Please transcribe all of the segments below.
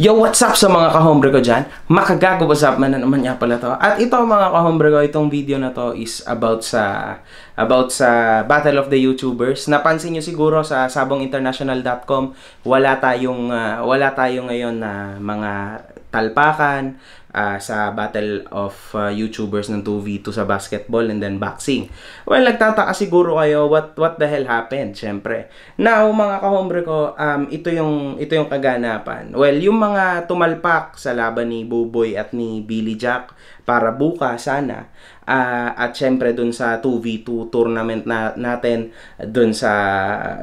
Yo, what's up sa mga kahombre ko dyan? Makagago what's up man na naman nga pala to. At ito mga kahombre ko, itong video na to is about sa about sa Battle of the YouTubers. Napansin niyo siguro sa sabonginternational.com, wala tayong uh, wala tayo ngayon na mga talpakan, uh, sa battle of uh, YouTubers ng 2v2 sa basketball and then boxing. Well, nagtataka siguro kayo what what the hell happened, syempre. Now, mga kahombre ko, um, ito yung ito yung kaganapan. Well, yung mga tumalpak sa laban ni Buboy at ni Billy Jack para buka sana uh, at syempre dun sa 2v2 tournament na, natin dun sa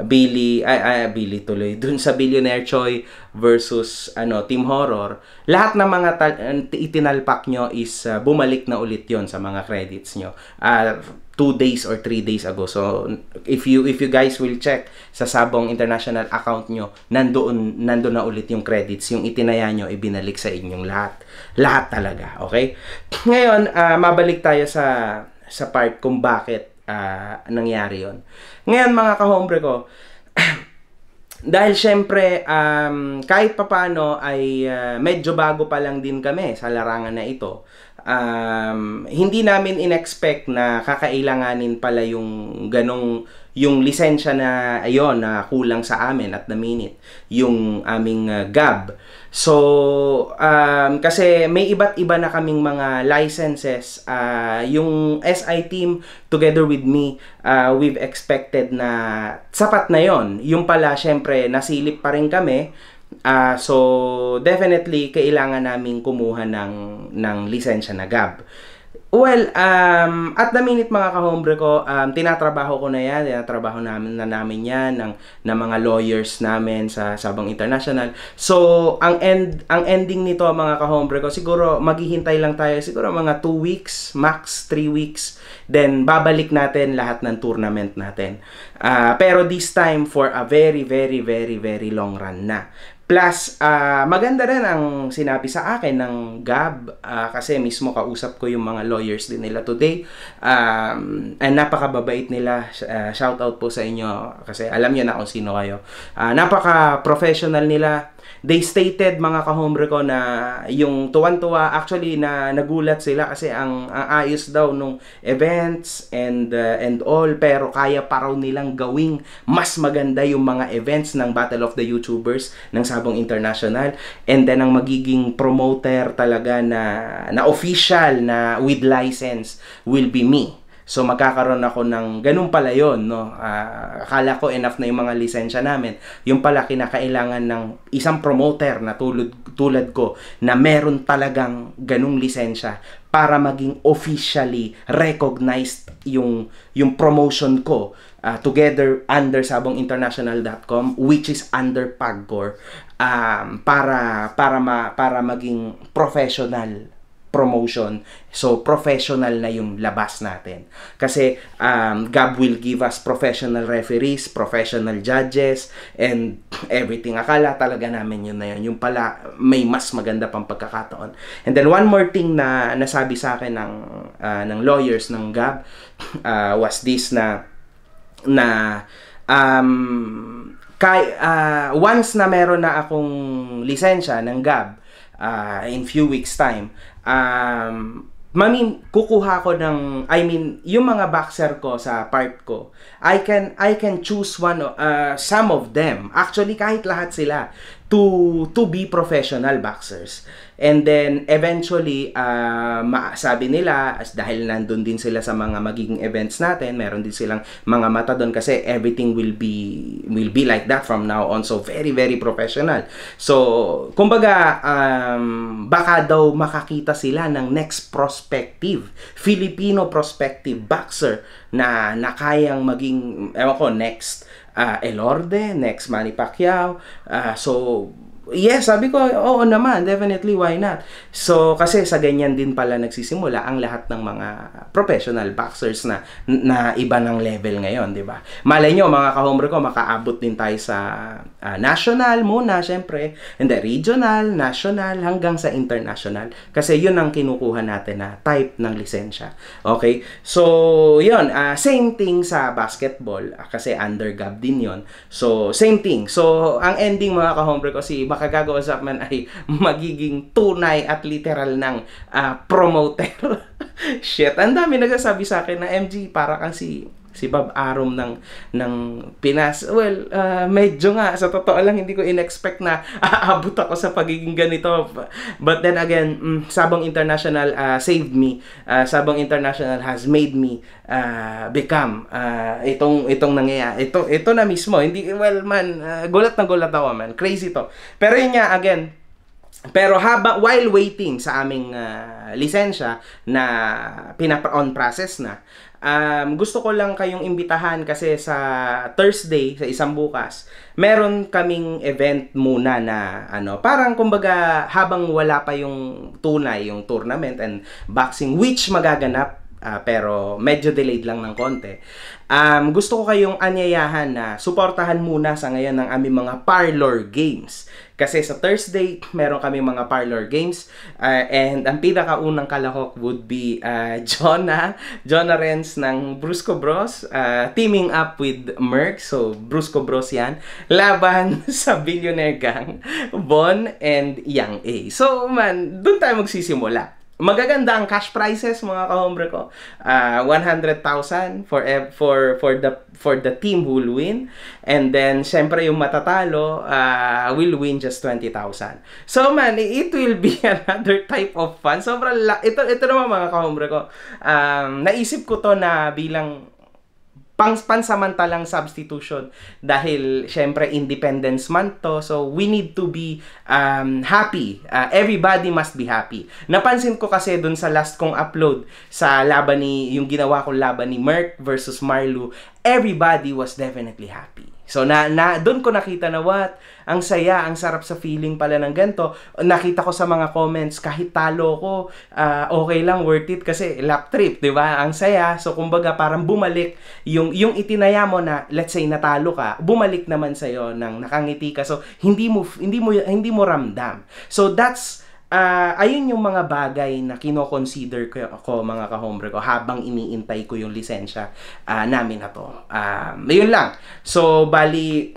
Billy ay, ay Billy tuloy dun sa Billionaire Choi versus ano Team Horror lahat ng mga itinalpak nyo is uh, bumalik na ulit yon sa mga credits nyo. Uh, two days or three days ago. So, if you if you guys will check sa Sabong International account nyo, nandoon, nandoon na ulit yung credits. Yung itinaya nyo, ibinalik sa inyong lahat. Lahat talaga, okay? Ngayon, uh, mabalik tayo sa sa part kung bakit uh, nangyari yon. Ngayon, mga kahombre ko, dahil syempre um, kahit papano ay uh, medyo bago pa lang din kami sa larangan na ito um, hindi namin inexpect na kakailanganin pala yung ganong yung lisensya na ayon na kulang sa amin at the minute yung aming uh, gab so um, kasi may iba't iba na kaming mga licenses uh, yung SI team together with me uh, we've expected na sapat na yon yung pala syempre nasilip pa rin kami Uh, so, definitely, kailangan naming kumuha ng, ng lisensya na GAB. Well, um, at the minute mga kahombre ko, um, tinatrabaho ko na yan, tinatrabaho namin na namin yan ng, ng mga lawyers namin sa Sabang International. So, ang end ang ending nito mga kahombre ko, siguro maghihintay lang tayo siguro mga 2 weeks, max 3 weeks. Then babalik natin lahat ng tournament natin. Uh, pero this time for a very very very very long run na. Plus, uh, maganda rin ang sinabi sa akin ng Gab uh, kasi mismo kausap ko yung mga lawyers din nila today. Um, and napakababait nila. Uh, ah, shout out po sa inyo kasi alam niyo na kung sino kayo. Uh, napaka-professional nila They stated mga ka-home ko na yung tuwan-tuwa actually na nagulat sila kasi ang, ang ayos daw nung events and uh, and all pero kaya paraw nilang gawing mas maganda yung mga events ng Battle of the YouTubers ng Sabong International and then ang magiging promoter talaga na na official na with license will be me So magkakaroon ako ng ganun pala yon no. Uh, akala ko enough na yung mga lisensya namin. Yung pala kinakailangan ng isang promoter na tulad tulad ko na meron talagang ganung lisensya para maging officially recognized yung yung promotion ko uh, together under sabonginternational.com which is under Pagcor um, para para ma, para maging professional promotion. So, professional na yung labas natin. Kasi, um, God will give us professional referees, professional judges, and everything. Akala talaga namin yun na yun. Yung pala, may mas maganda pang pagkakataon. And then, one more thing na nasabi sa akin ng, uh, ng lawyers ng GAB uh, was this na na um, kay, uh, once na meron na akong lisensya ng GAB, uh, in few weeks time, um, mami kukuha ko ng I mean yung mga boxer ko sa part ko I can I can choose one uh, some of them actually kahit lahat sila to to be professional boxers. And then eventually uh, sabi nila as dahil nandun din sila sa mga magiging events natin, meron din silang mga mata doon kasi everything will be will be like that from now on. So very very professional. So kumbaga um, baka daw makakita sila ng next prospective Filipino prospective boxer na nakayang maging ewan ko next uh, ah, Elorde, next Manny Pacquiao. Uh, so Yes, sabi ko, oo naman, definitely, why not? So, kasi sa ganyan din pala nagsisimula ang lahat ng mga professional boxers na, na iba ng level ngayon, di ba? Malay nyo, mga kahombre ko, makaabot din tayo sa uh, national muna, syempre, and then regional, national, hanggang sa international. Kasi yun ang kinukuha natin na type ng lisensya. Okay? So, yun, uh, same thing sa basketball, ah, kasi under din yun. So, same thing. So, ang ending, mga kahombre ko, si makagagawa sa man ay magiging tunay at literal ng uh, promoter. Shit, ang dami nagsasabi sa akin na MG para kasi si Bob Arum ng ng Pinas. Well, uh, medyo nga sa totoo lang hindi ko inexpect na aabot ako sa pagiging ganito. But then again, mm, Sabang International uh, saved me. Uh, Sabang International has made me uh, become uh, itong itong nangyayari. Ito ito na mismo. Hindi well man, uh, gulat na gulat ako man. Crazy to. Pero yun nga again, pero haba while waiting sa aming uh, lisensya na pina on process na, um, gusto ko lang kayong imbitahan kasi sa Thursday, sa isang bukas, meron kaming event muna na ano, parang kumbaga habang wala pa yung tunay, yung tournament and boxing which magaganap Uh, pero medyo delayed lang ng konti. Um, gusto ko kayong anyayahan na suportahan muna sa ngayon ng aming mga parlor games. Kasi sa Thursday, meron kami mga parlor games. Uh, and ang pinakaunang kalahok would be ah, uh, Jonah. Jonah Renz ng Brusco Bros. Uh, teaming up with Merck. So, Brusco Bros yan. Laban sa Billionaire Gang, Bon and Yang A. So, man, doon tayo magsisimula magaganda ang cash prizes mga kahombre ko. Uh, ah, 100,000 for for for the for the team who will win and then syempre yung matatalo uh, will win just 20,000. So man, it will be another type of fun. Sobrang la- ito ito naman mga kahombre ko. Um, naisip ko to na bilang pang pansamantalang substitution dahil syempre independence month to so we need to be um, happy uh, everybody must be happy napansin ko kasi dun sa last kong upload sa laban ni yung ginawa kong laban ni Merck versus Marlu everybody was definitely happy So na, na doon ko nakita na what, ang saya, ang sarap sa feeling pala ng ganto. Nakita ko sa mga comments kahit talo ko, uh, okay lang worth it kasi lap trip, 'di ba? Ang saya. So kumbaga parang bumalik yung yung itinaya mo na let's say natalo ka, bumalik naman sa iyo nang nakangiti ka. So hindi mo hindi mo hindi mo ramdam. So that's uh, ayun yung mga bagay na kino-consider ko ako mga kahombre ko habang iniintay ko yung lisensya uh, namin na to. Um, yun lang. So, bali,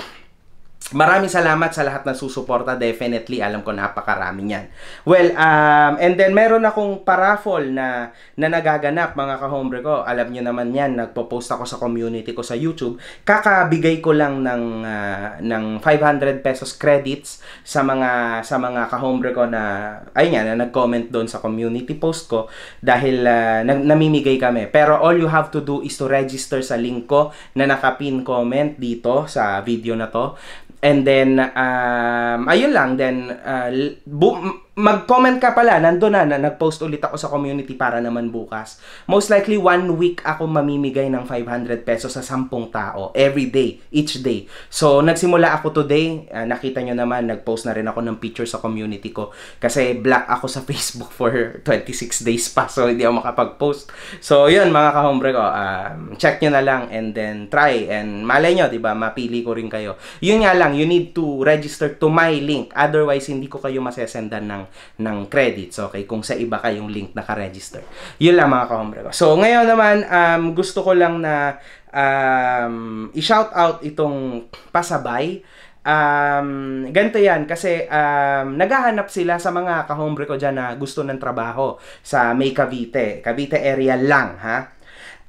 Maraming salamat sa lahat ng susuporta. Definitely, alam ko napakarami niyan. Well, um, and then meron akong paraffol na, na nagaganap mga kahombre ko. Alam niyo naman yan, nagpo-post ako sa community ko sa YouTube. Kakabigay ko lang ng, uh, ng 500 pesos credits sa mga, sa mga kahombre ko na, ayun yan, na nag-comment doon sa community post ko dahil uh, nag, namimigay kami. Pero all you have to do is to register sa link ko na nakapin comment dito sa video na to And then, um, ayun lang. Then, uh, boom, mag-comment ka pala, nandun na, na nag-post ulit ako sa community para naman bukas. Most likely, one week ako mamimigay ng 500 pesos sa 10 tao every day, each day. So, nagsimula ako today. Uh, nakita nyo naman, nag-post na rin ako ng picture sa community ko. Kasi black ako sa Facebook for 26 days pa, so hindi ako makapag-post. So, yun mga kahombre ko, um, check nyo na lang and then try. And malay nyo, di ba, mapili ko rin kayo. Yun nga lang, you need to register to my link. Otherwise, hindi ko kayo masesendan ng ng, ng credits. Okay, kung sa iba kayong link naka-register. Yun lang mga kahombre ko. So, ngayon naman, um, gusto ko lang na um, i-shout out itong pasabay um, ganito yan kasi um, naghahanap sila sa mga kahombre ko dyan na gusto ng trabaho sa May Cavite, Cavite area lang ha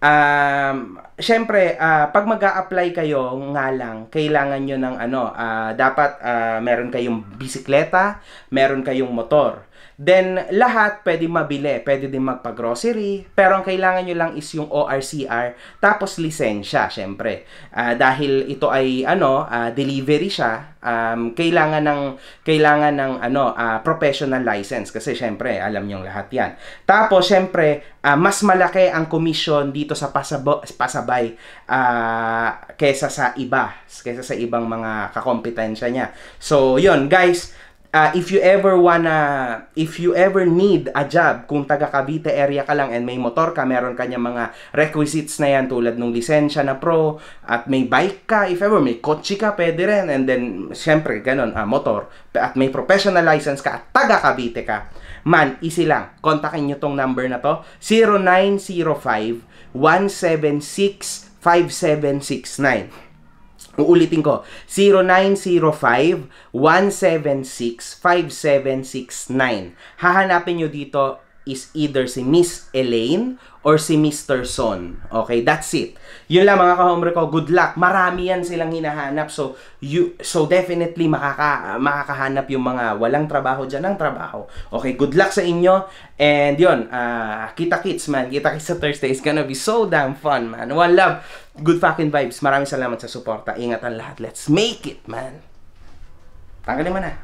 um, syempre, uh, pag mag apply kayo nga lang, kailangan nyo ng ano, uh, dapat uh, meron kayong bisikleta, meron kayong motor. Then, lahat pwede mabili. Pwede din magpa-grocery. Pero ang kailangan nyo lang is yung ORCR. Tapos, lisensya, syempre. Uh, dahil ito ay, ano, uh, delivery siya. Um, kailangan ng, kailangan ng, ano, uh, professional license. Kasi, syempre, alam nyo lahat yan. Tapos, syempre, uh, mas malaki ang commission dito sa pasabo, pasabay uh, kesa sa iba. Kesa sa ibang mga kakompetensya niya. So, yon guys uh, if you ever wanna, if you ever need a job, kung taga Cavite area ka lang and may motor ka, meron kanya mga requisites na yan tulad nung lisensya na pro, at may bike ka, if ever may kotse ka, pwede rin, and then, syempre, ganun, uh, motor, at may professional license ka, at taga Cavite ka, man, easy lang, kontakin nyo tong number na to, 0905 5769 Uulitin ko, 0905-176-5769. Hahanapin nyo dito is either si Miss Elaine or si Mr. Son. Okay, that's it. Yun lang mga kahomre ko, good luck. Marami yan silang hinahanap. So, you, so definitely makaka, makakahanap yung mga walang trabaho dyan ng trabaho. Okay, good luck sa inyo. And yun, uh, ah, kita-kits man. Kita-kits sa Thursday. It's gonna be so damn fun, man. One love. Good fucking vibes. Maraming salamat sa suporta. Ingatan lahat. Let's make it, man. Tanggalin mo na.